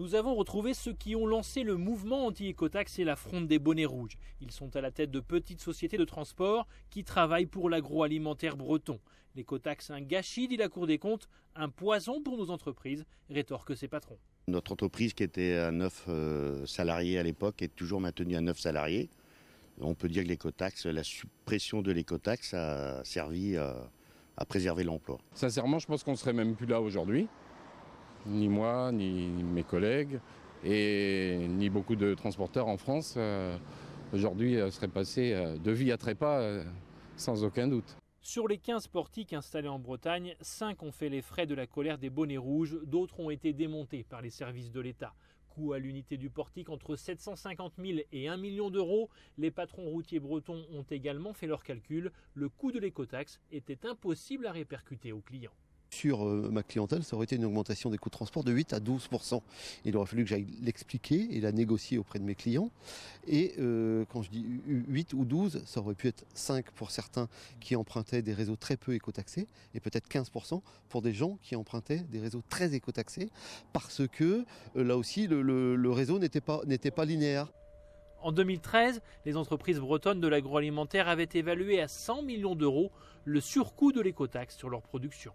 nous avons retrouvé ceux qui ont lancé le mouvement anti écotax et la fronde des bonnets rouges. Ils sont à la tête de petites sociétés de transport qui travaillent pour l'agroalimentaire breton. L'écotaxe, un gâchis, dit la Cour des comptes, un poison pour nos entreprises, rétorque ses patrons. Notre entreprise qui était à 9 euh, salariés à l'époque est toujours maintenue à 9 salariés. On peut dire que l'écotax, la suppression de l'écotaxe a servi à, à préserver l'emploi. Sincèrement, je pense qu'on serait même plus là aujourd'hui ni moi, ni mes collègues, et ni beaucoup de transporteurs en France, euh, aujourd'hui, euh, seraient passés euh, de vie à trépas, sans aucun doute. Sur les 15 portiques installés en Bretagne, 5 ont fait les frais de la colère des bonnets rouges, d'autres ont été démontés par les services de l'État. Coût à l'unité du portique entre 750 000 et 1 million d'euros. Les patrons routiers bretons ont également fait leurs calculs. Le coût de l'écotaxe était impossible à répercuter aux clients. Sur euh, ma clientèle, ça aurait été une augmentation des coûts de transport de 8 à 12 Il aurait fallu que j'aille l'expliquer et la négocier auprès de mes clients. Et euh, quand je dis 8 ou 12, ça aurait pu être 5 pour certains qui empruntaient des réseaux très peu écotaxés et peut-être 15 pour des gens qui empruntaient des réseaux très écotaxés parce que euh, là aussi le, réseau n'était pas, pas linéaire. En 2013, les entreprises bretonnes de l'agroalimentaire avaient évalué à 100 millions d'euros le surcoût de l'écotaxe sur leur production.